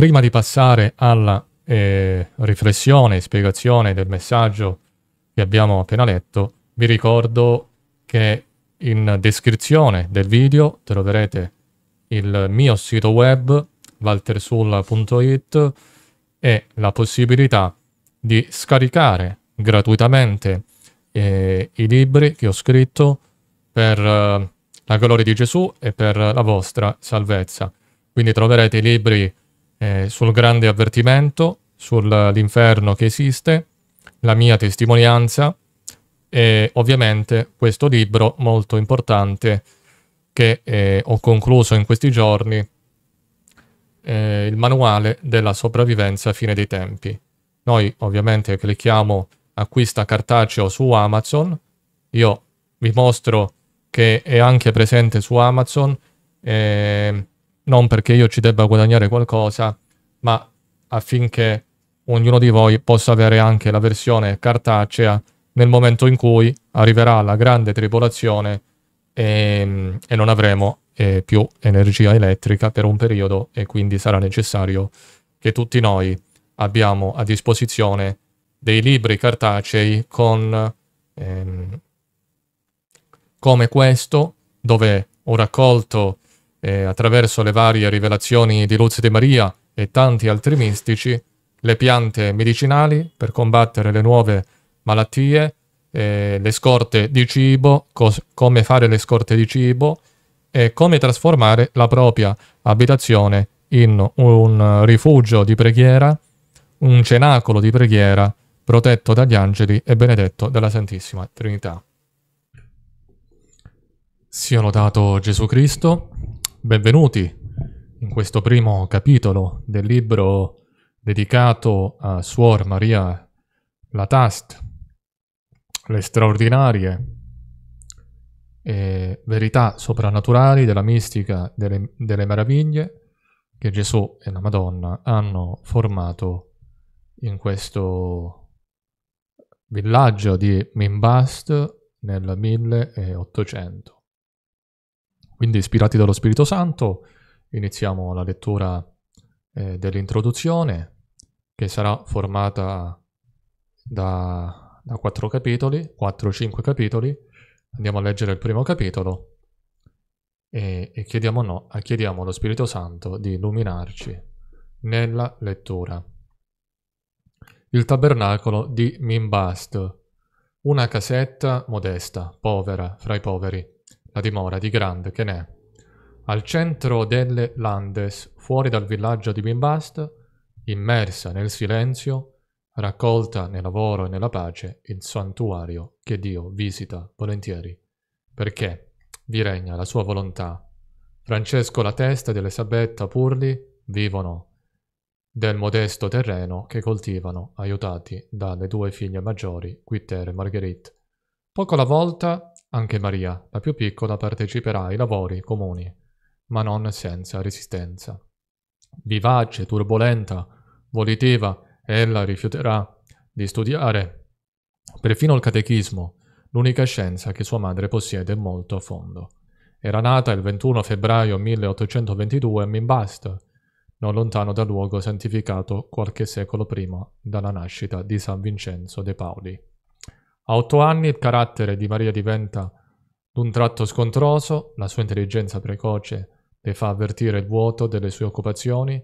Prima di passare alla eh, riflessione e spiegazione del messaggio che abbiamo appena letto, vi ricordo che in descrizione del video troverete il mio sito web waltersulla.it e la possibilità di scaricare gratuitamente eh, i libri che ho scritto per eh, la gloria di Gesù e per la vostra salvezza. Quindi troverete i libri eh, sul grande avvertimento, sull'inferno che esiste, la mia testimonianza e ovviamente questo libro molto importante che eh, ho concluso in questi giorni, eh, il manuale della sopravvivenza a fine dei tempi. Noi ovviamente clicchiamo acquista cartaceo su Amazon, io vi mostro che è anche presente su Amazon, eh, non perché io ci debba guadagnare qualcosa, ma affinché ognuno di voi possa avere anche la versione cartacea nel momento in cui arriverà la grande tribolazione e, e non avremo eh, più energia elettrica per un periodo e quindi sarà necessario che tutti noi abbiamo a disposizione dei libri cartacei con ehm, come questo dove ho raccolto e attraverso le varie rivelazioni di Luz di Maria e tanti altri mistici, le piante medicinali per combattere le nuove malattie, eh, le scorte di cibo, come fare le scorte di cibo e come trasformare la propria abitazione in un rifugio di preghiera, un cenacolo di preghiera protetto dagli angeli e benedetto dalla Santissima Trinità. Sia lodato Gesù Cristo. Benvenuti in questo primo capitolo del libro dedicato a Suor Maria Latast, le straordinarie eh, verità soprannaturali della mistica delle, delle meraviglie che Gesù e la Madonna hanno formato in questo villaggio di Mimbast nel 1800. Quindi, ispirati dallo Spirito Santo, iniziamo la lettura eh, dell'introduzione, che sarà formata da, da 4 capitoli, 4-5 capitoli. Andiamo a leggere il primo capitolo e, e chiediamo, no, chiediamo allo Spirito Santo di illuminarci nella lettura. Il tabernacolo di Mimbast, una casetta modesta, povera, fra i poveri la dimora di Grand Kenè, al centro delle Landes, fuori dal villaggio di Bimbast, immersa nel silenzio, raccolta nel lavoro e nella pace, il santuario che Dio visita volentieri, perché vi regna la sua volontà. Francesco la testa ed Elisabetta Purli vivono del modesto terreno che coltivano, aiutati dalle due figlie maggiori, Quitter e Marguerite. Poco alla volta anche Maria, la più piccola, parteciperà ai lavori comuni, ma non senza resistenza. Vivace, turbolenta, volitiva, ella rifiuterà di studiare perfino il catechismo, l'unica scienza che sua madre possiede molto a fondo. Era nata il 21 febbraio 1822 a Mimbast, non lontano dal luogo santificato qualche secolo prima dalla nascita di San Vincenzo de Paoli. A otto anni il carattere di Maria diventa d'un tratto scontroso, la sua intelligenza precoce le fa avvertire il vuoto delle sue occupazioni,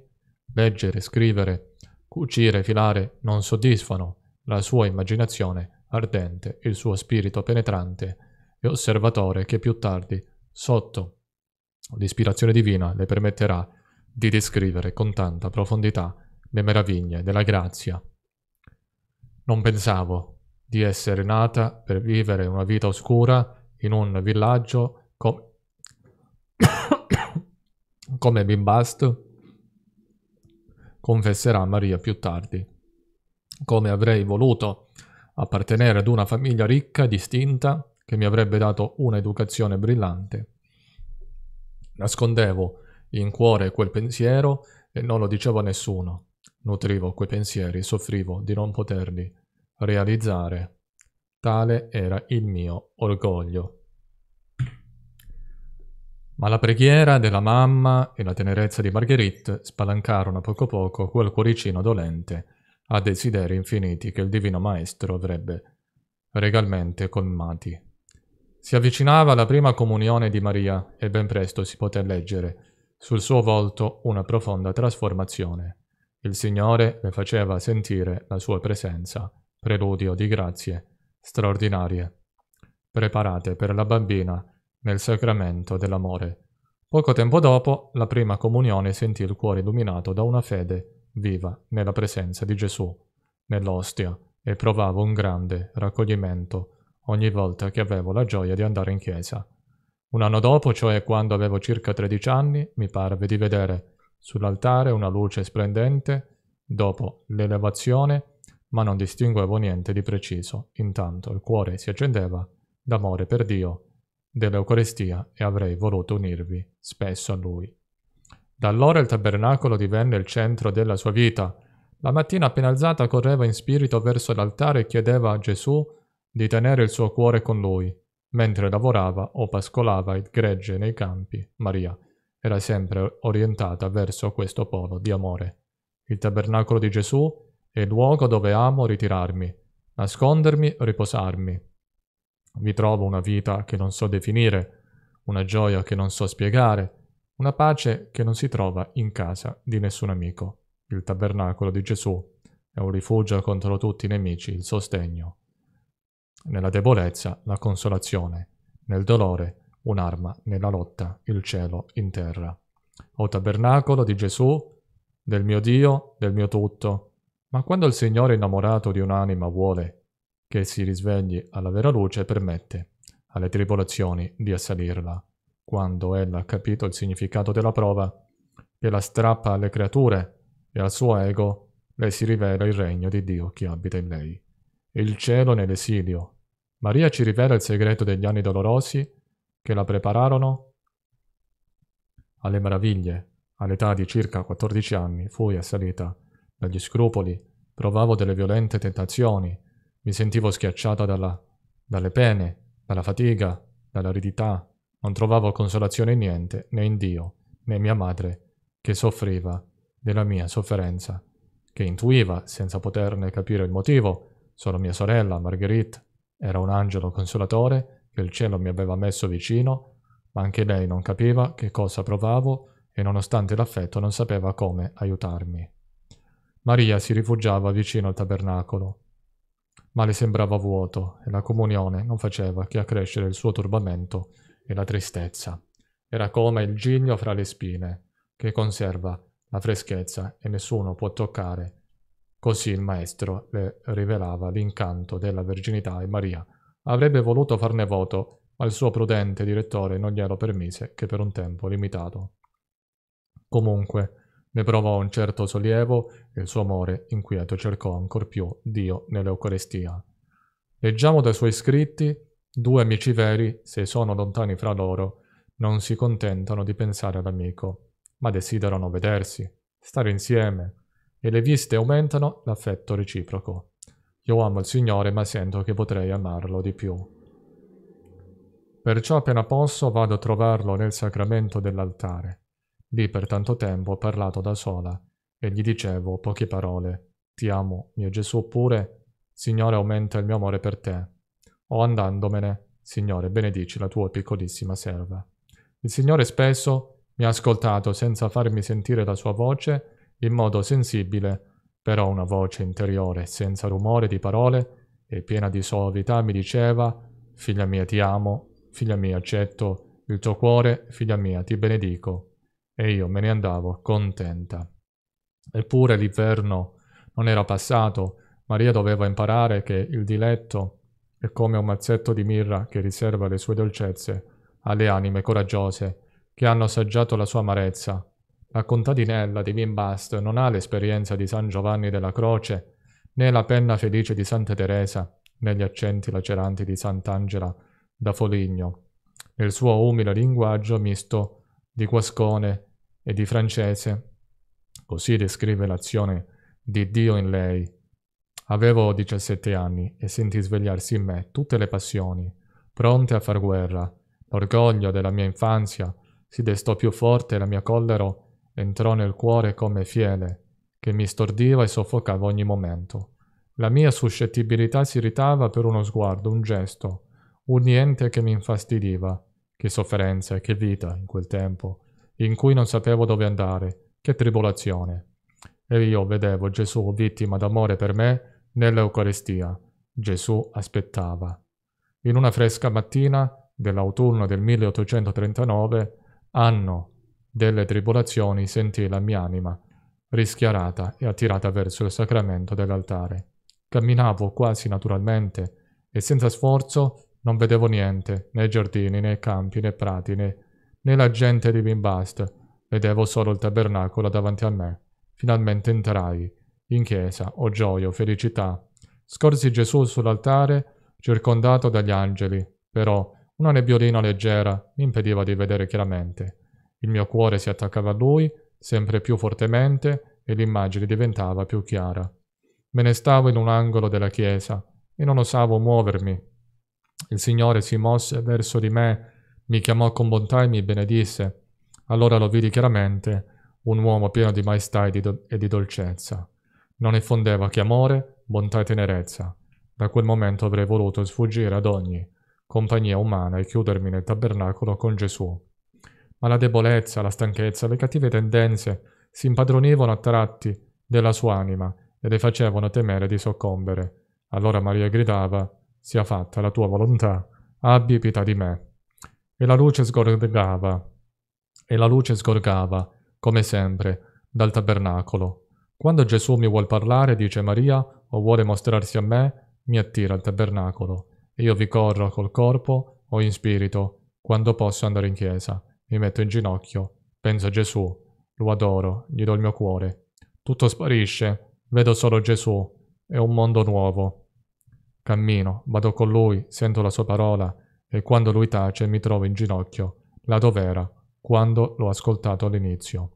leggere, scrivere, cucire, filare non soddisfano la sua immaginazione ardente, il suo spirito penetrante e osservatore che più tardi, sotto l'ispirazione divina, le permetterà di descrivere con tanta profondità le meraviglie della grazia. Non pensavo di essere nata per vivere una vita oscura in un villaggio com- come Bimbast confesserà Maria più tardi. Come avrei voluto appartenere ad una famiglia ricca, distinta, che mi avrebbe dato un'educazione brillante. Nascondevo in cuore quel pensiero e non lo dicevo a nessuno. Nutrivo quei pensieri, soffrivo di non poterli realizzare. Tale era il mio orgoglio. Ma la preghiera della mamma e la tenerezza di Marguerite spalancarono a poco a poco quel cuoricino dolente a desideri infiniti che il divino maestro avrebbe regalmente colmati. Si avvicinava la prima comunione di Maria e ben presto si poté leggere sul suo volto una profonda trasformazione. Il Signore le faceva sentire la sua presenza preludio di grazie straordinarie, preparate per la bambina nel sacramento dell'amore. Poco tempo dopo, la prima comunione sentì il cuore illuminato da una fede viva nella presenza di Gesù, nell'ostia, e provavo un grande raccoglimento ogni volta che avevo la gioia di andare in chiesa. Un anno dopo, cioè quando avevo circa 13 anni, mi parve di vedere sull'altare una luce splendente, dopo l'elevazione, ma non distinguevo niente di preciso. Intanto il cuore si accendeva d'amore per Dio, dell'Eucaristia e avrei voluto unirvi spesso a Lui. Da allora il tabernacolo divenne il centro della sua vita. La mattina appena alzata correva in spirito verso l'altare e chiedeva a Gesù di tenere il suo cuore con lui, mentre lavorava o pascolava il gregge nei campi. Maria era sempre orientata verso questo polo di amore. Il tabernacolo di Gesù è il luogo dove amo ritirarmi, nascondermi, riposarmi. Vi trovo una vita che non so definire, una gioia che non so spiegare, una pace che non si trova in casa di nessun amico. Il tabernacolo di Gesù è un rifugio contro tutti i nemici, il sostegno. Nella debolezza, la consolazione, nel dolore, un'arma, nella lotta, il cielo in terra. O tabernacolo di Gesù, del mio Dio, del mio tutto, ma quando il Signore innamorato di un'anima vuole che si risvegli alla vera luce, permette alle tribolazioni di assalirla. Quando ella ha capito il significato della prova, che la strappa alle creature e al suo ego, le si rivela il regno di Dio che abita in lei, il cielo nell'esilio. Maria ci rivela il segreto degli anni dolorosi che la prepararono alle meraviglie. All'età di circa 14 anni fu assalita dagli scrupoli, provavo delle violente tentazioni, mi sentivo schiacciata dalla, dalle pene, dalla fatica, dall'aridità, non trovavo consolazione in niente, né in Dio, né mia madre, che soffriva della mia sofferenza, che intuiva, senza poterne capire il motivo, solo mia sorella, Marguerite, era un angelo consolatore che il cielo mi aveva messo vicino, ma anche lei non capiva che cosa provavo e nonostante l'affetto non sapeva come aiutarmi. Maria si rifugiava vicino al tabernacolo, ma le sembrava vuoto e la comunione non faceva che accrescere il suo turbamento e la tristezza. Era come il giglio fra le spine, che conserva la freschezza e nessuno può toccare. Così il maestro le rivelava l'incanto della verginità e Maria avrebbe voluto farne voto, ma il suo prudente direttore non glielo permise che per un tempo limitato. Comunque, ne provò un certo sollievo e il suo amore inquieto cercò ancor più Dio nell'Eucarestia. Leggiamo dai suoi scritti, due amici veri, se sono lontani fra loro, non si contentano di pensare all'amico, ma desiderano vedersi, stare insieme, e le viste aumentano l'affetto reciproco. Io amo il Signore, ma sento che potrei amarlo di più. Perciò appena posso vado a trovarlo nel sacramento dell'altare. Lì per tanto tempo ho parlato da sola e gli dicevo poche parole. Ti amo, mio Gesù, oppure Signore aumenta il mio amore per te. O andandomene, Signore benedici la tua piccolissima serva. Il Signore spesso mi ha ascoltato senza farmi sentire la sua voce in modo sensibile, però una voce interiore, senza rumore di parole e piena di soavità mi diceva, figlia mia ti amo, figlia mia accetto il tuo cuore, figlia mia ti benedico e io me ne andavo contenta. Eppure l'inverno non era passato, Maria doveva imparare che il diletto è come un mazzetto di mirra che riserva le sue dolcezze alle anime coraggiose che hanno assaggiato la sua amarezza. La contadinella di Wimbast non ha l'esperienza di San Giovanni della Croce, né la penna felice di Santa Teresa, né gli accenti laceranti di Sant'Angela da Foligno. Nel suo umile linguaggio misto di guascone e di francese. Così descrive l'azione di Dio in lei. Avevo 17 anni e sentì svegliarsi in me tutte le passioni, pronte a far guerra. L'orgoglio della mia infanzia si destò più forte e la mia collera entrò nel cuore come fiele, che mi stordiva e soffocava ogni momento. La mia suscettibilità si irritava per uno sguardo, un gesto, un niente che mi infastidiva. Che sofferenza, e che vita in quel tempo in cui non sapevo dove andare. Che tribolazione! E io vedevo Gesù vittima d'amore per me nell'Eucarestia. Gesù aspettava. In una fresca mattina dell'autunno del 1839, anno delle tribolazioni, sentii la mia anima rischiarata e attirata verso il sacramento dell'altare. Camminavo quasi naturalmente e senza sforzo non vedevo niente, né giardini, né campi, né prati, né né la gente di ribimbaste, vedevo solo il tabernacolo davanti a me. Finalmente entrai. In chiesa, o oh gioia, o oh felicità. Scorsi Gesù sull'altare, circondato dagli angeli, però una nebbiolina leggera mi impediva di vedere chiaramente. Il mio cuore si attaccava a lui, sempre più fortemente, e l'immagine diventava più chiara. Me ne stavo in un angolo della chiesa e non osavo muovermi. Il Signore si mosse verso di me mi chiamò con bontà e mi benedisse. Allora lo vidi chiaramente, un uomo pieno di maestà e di, do- e di dolcezza. Non effondeva che amore, bontà e tenerezza. Da quel momento avrei voluto sfuggire ad ogni compagnia umana e chiudermi nel tabernacolo con Gesù. Ma la debolezza, la stanchezza, le cattive tendenze si impadronivano a tratti della sua anima e le facevano temere di soccombere. Allora Maria gridava, sia fatta la tua volontà, abbi pietà di me. E la luce sgorgava, e la luce sgorgava, come sempre, dal tabernacolo. Quando Gesù mi vuol parlare, dice Maria, o vuole mostrarsi a me, mi attira al tabernacolo. E io vi corro col corpo o in spirito, quando posso andare in chiesa. Mi metto in ginocchio, penso a Gesù, lo adoro, gli do il mio cuore. Tutto sparisce, vedo solo Gesù, è un mondo nuovo. Cammino, vado con lui, sento la sua parola, e quando lui tace mi trovo in ginocchio, là dov'era, quando l'ho ascoltato all'inizio.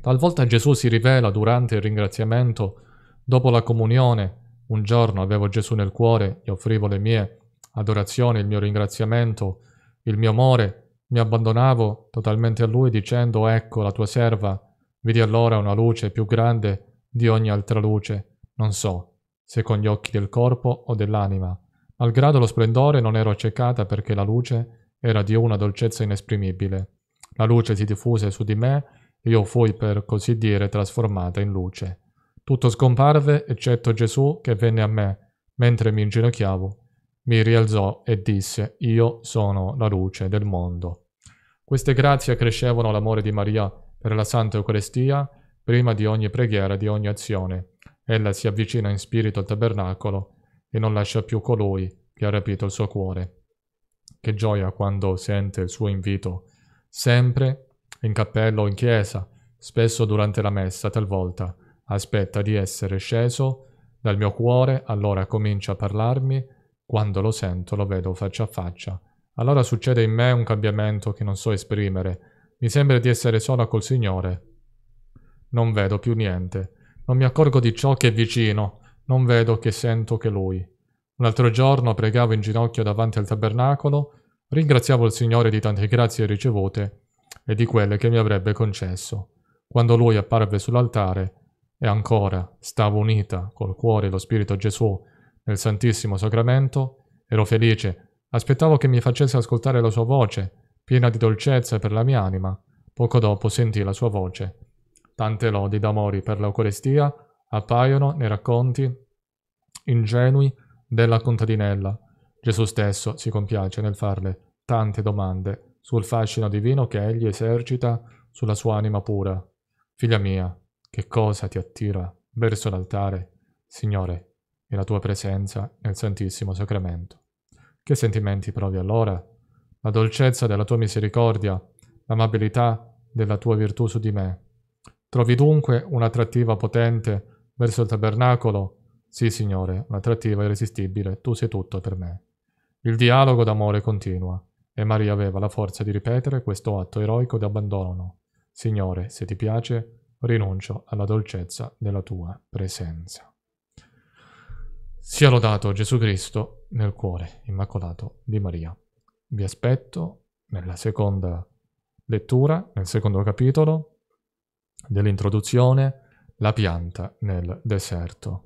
Talvolta Gesù si rivela durante il ringraziamento, dopo la comunione, un giorno avevo Gesù nel cuore, gli offrivo le mie adorazioni, il mio ringraziamento, il mio amore, mi abbandonavo totalmente a lui dicendo ecco la tua serva, vidi allora una luce più grande di ogni altra luce, non so se con gli occhi del corpo o dell'anima, Malgrado lo splendore non ero accecata perché la luce era di una dolcezza inesprimibile. La luce si diffuse su di me e io fui per così dire trasformata in luce. Tutto scomparve eccetto Gesù che venne a me mentre mi inginocchiavo. Mi rialzò e disse, io sono la luce del mondo. Queste grazie crescevano l'amore di Maria per la Santa Eucaristia prima di ogni preghiera, di ogni azione. Ella si avvicina in spirito al tabernacolo e non lascia più colui che ha rapito il suo cuore. Che gioia quando sente il suo invito, sempre in cappello o in chiesa, spesso durante la messa, talvolta aspetta di essere sceso dal mio cuore, allora comincia a parlarmi, quando lo sento lo vedo faccia a faccia. Allora succede in me un cambiamento che non so esprimere, mi sembra di essere sola col Signore. Non vedo più niente, non mi accorgo di ciò che è vicino, non vedo che sento che lui. Un altro giorno pregavo in ginocchio davanti al tabernacolo, ringraziavo il Signore di tante grazie ricevute e di quelle che mi avrebbe concesso. Quando lui apparve sull'altare, e ancora stavo unita col cuore e lo spirito Gesù nel Santissimo Sacramento, ero felice, aspettavo che mi facesse ascoltare la sua voce, piena di dolcezza per la mia anima. Poco dopo sentì la sua voce. Tante lodi d'amori per l'Eucaristia, appaiono nei racconti ingenui della contadinella. Gesù stesso si compiace nel farle tante domande sul fascino divino che egli esercita sulla sua anima pura. Figlia mia, che cosa ti attira verso l'altare, Signore, e la tua presenza nel Santissimo Sacramento? Che sentimenti provi allora? La dolcezza della tua misericordia, l'amabilità della tua virtù su di me. Trovi dunque un'attrattiva potente verso il tabernacolo. Sì, Signore, un'attrattiva irresistibile, tu sei tutto per me. Il dialogo d'amore continua, e Maria aveva la forza di ripetere questo atto eroico d'abbandono. Signore, se ti piace, rinuncio alla dolcezza della tua presenza. Sia lodato Gesù Cristo nel cuore immacolato di Maria. Vi aspetto nella seconda lettura, nel secondo capitolo dell'introduzione la pianta nel deserto.